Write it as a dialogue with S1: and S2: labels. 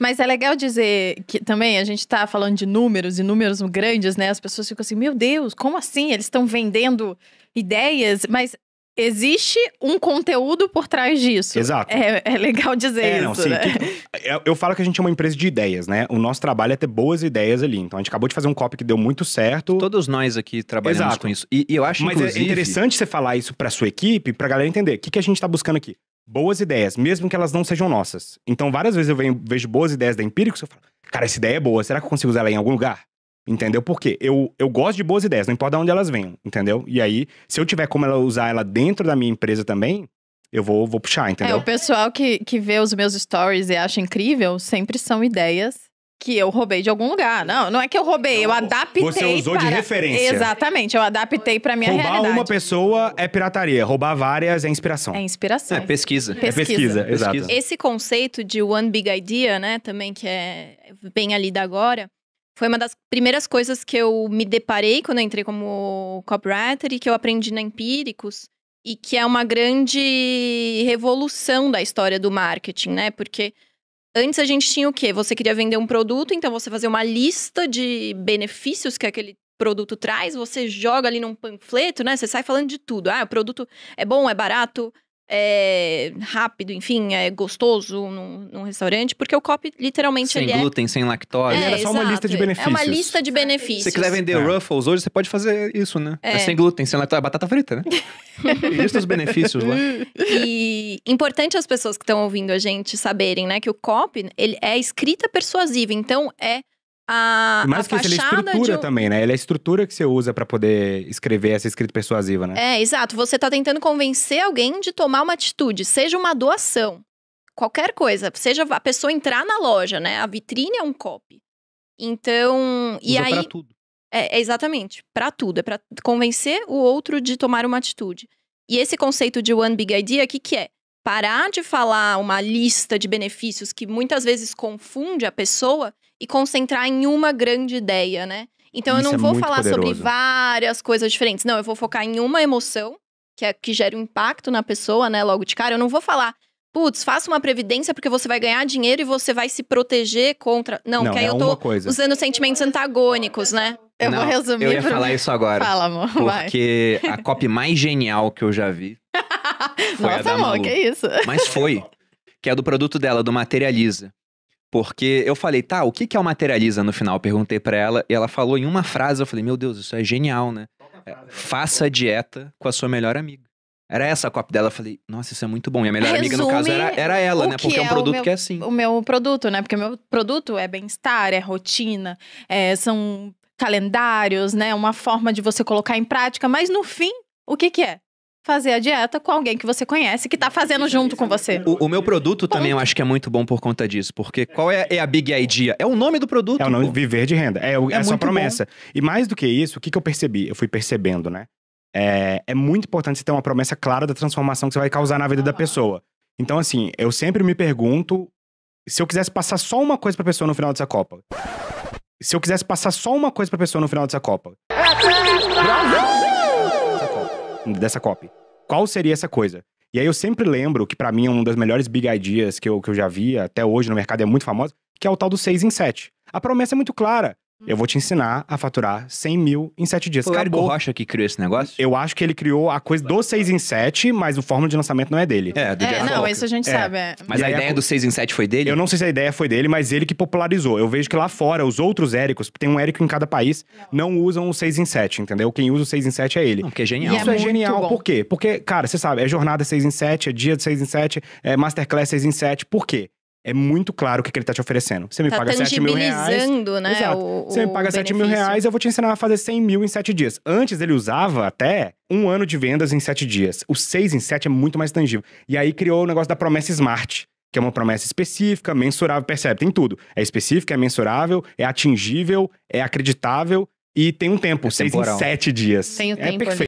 S1: Mas é legal dizer que também a gente está falando de números e números grandes, né? As pessoas ficam assim, meu Deus, como assim? Eles estão vendendo ideias, mas existe um conteúdo por trás disso. Exato. É, é legal dizer é, isso. Não, sim, né?
S2: eu, é, eu falo que a gente é uma empresa de ideias, né? O nosso trabalho é ter boas ideias ali. Então a gente acabou de fazer um copy que deu muito certo.
S3: Todos nós aqui trabalhamos Exato. com isso. E, e eu acho Mas é inclusive... é interessante
S2: você falar isso para sua equipe, para galera entender o que, que a gente está buscando aqui boas ideias, mesmo que elas não sejam nossas. Então, várias vezes eu venho, vejo boas ideias da Empíricos e eu falo, cara, essa ideia é boa, será que eu consigo usar ela em algum lugar? Entendeu? Porque eu, eu gosto de boas ideias, não importa de onde elas venham, entendeu? E aí, se eu tiver como ela usar ela dentro da minha empresa também, eu vou, vou puxar, é, entendeu? É, o
S1: pessoal que, que vê os meus stories e acha incrível sempre são ideias que eu roubei de algum lugar. Não, não é que eu roubei, eu adaptei. Você usou para... de referência. Exatamente, eu adaptei para minha Roubar realidade. Roubar uma
S2: pessoa é pirataria, roubar várias é inspiração. É
S4: inspiração.
S1: É
S2: pesquisa. pesquisa. É, é pesquisa, exato. Esse
S4: conceito de one big idea, né, também que é bem ali da agora, foi uma das primeiras coisas que eu me deparei quando eu entrei como copywriter e que eu aprendi na Empíricos e que é uma grande revolução da história do marketing, né? Porque Antes a gente tinha o quê? Você queria vender um produto, então você fazia uma lista de benefícios que aquele produto traz, você joga ali num panfleto, né? Você sai falando de tudo. Ah, o produto é bom, é barato, é, rápido, enfim, é gostoso num, num restaurante, porque o COP literalmente sem é glúten,
S3: é... sem lactose. É, Era só exato, uma lista de benefícios. É uma lista
S4: de benefícios. Se você quiser vender
S3: é. Ruffles hoje, você pode fazer isso, né? É, é sem glúten, sem lactose, batata frita, né? Lista os benefícios lá.
S4: E importante as pessoas que estão ouvindo a gente saberem, né, que o COP ele é escrita persuasiva, então é a. mais a que isso, ele é estrutura
S2: também, né? Ele é a estrutura que você usa para poder escrever essa escrita persuasiva, né?
S4: É, exato. Você tá tentando convencer alguém de tomar uma atitude, seja uma doação, qualquer coisa, seja a pessoa entrar na loja, né? A vitrine é um copy. Então, e aí pra tudo. É, é exatamente, para tudo, é para convencer o outro de tomar uma atitude. E esse conceito de one big idea, o que que é? Parar de falar uma lista de benefícios que muitas vezes confunde a pessoa e concentrar em uma grande ideia, né? Então Isso eu não é vou falar poderoso. sobre várias coisas diferentes. Não, eu vou focar em uma emoção que, é, que gera um impacto na pessoa, né? Logo de cara, eu não vou falar, putz, faça uma previdência porque você vai ganhar dinheiro e você vai se proteger contra. Não, não que aí é eu tô usando sentimentos antagônicos, né? Eu não, vou resumir. Eu ia
S3: falar isso agora. Fala, amor. Porque vai. a copy mais genial que eu já vi. Nossa, amor, Malu. que isso? Mas foi. Que é do produto dela, do Materializa. Porque eu falei, tá, o que que é o materializa no final? perguntei para ela e ela falou em uma frase, eu falei, meu Deus, isso é genial, né? É, Faça a dieta com a sua melhor amiga. Era essa a copa dela, eu falei, nossa, isso é muito bom. E a melhor Resume amiga, no caso, era, era ela, né? Porque é um é produto meu, que é assim. O
S1: meu produto, né? Porque o meu produto é bem-estar, é rotina, é, são calendários, né? Uma forma de você colocar em prática, mas no fim, o que que é? fazer a dieta com alguém que você conhece, que tá fazendo junto com é você.
S3: O, o meu produto Ponto. também eu acho que é muito bom por conta disso, porque qual é, é a big idea? É o nome do produto. É o nome pô.
S2: Viver de Renda, é, o, é, é sua promessa. Bom. E mais do que isso, o que, que eu percebi? Eu fui percebendo, né? É, é muito importante você ter uma promessa clara da transformação que você vai causar na vida ah, da pessoa. Então, assim, eu sempre me pergunto se eu quisesse passar só uma coisa pra pessoa no final dessa Copa. Se eu quisesse passar só uma coisa pra pessoa no final dessa Copa. É
S4: Brasil!
S2: dessa COP. Qual seria essa coisa? E aí eu sempre lembro que para mim é uma das melhores big ideas que eu, que eu já vi até hoje no mercado, é muito famosa, que é o tal do 6 em 7. A promessa é muito clara. Eu vou te ensinar a faturar 100 mil em 7 dias. Foi Acabou. o Érico Rocha que criou esse negócio? Eu acho que ele criou a coisa do 6 em 7, mas o fórmula de lançamento não é dele. É, do é, Jeff Não, Walker. isso a gente é. sabe. É. Mas e a ideia a... do 6 em 7 foi dele? Eu não sei se a ideia foi dele, mas ele que popularizou. Eu vejo que lá fora, os outros Éricos, tem um Érico em cada país, não, não usam o 6 em 7, entendeu? Quem usa o 6 em 7 é ele. Não, porque é genial. E isso é, é genial. Bom. Por quê? Porque, cara, você sabe, é jornada 6 em 7, é dia de 6 em 7, é masterclass 6 em 7. Por quê? é muito claro o que, que ele tá te oferecendo. Você me tá paga 7 mil reais. Né, exato. O, o Você me paga 7 mil reais, eu vou te ensinar a fazer 100 mil em 7 dias. Antes ele usava até um ano de vendas em 7 dias. O 6 em 7 é muito mais tangível. E aí criou o negócio da promessa smart. Que é uma promessa específica, mensurável, percebe? Tem tudo. É específica, é mensurável, é atingível, é acreditável e tem um tempo, é seis temporal. em sete dias. Tem o um é tempo. Né? Perfeito.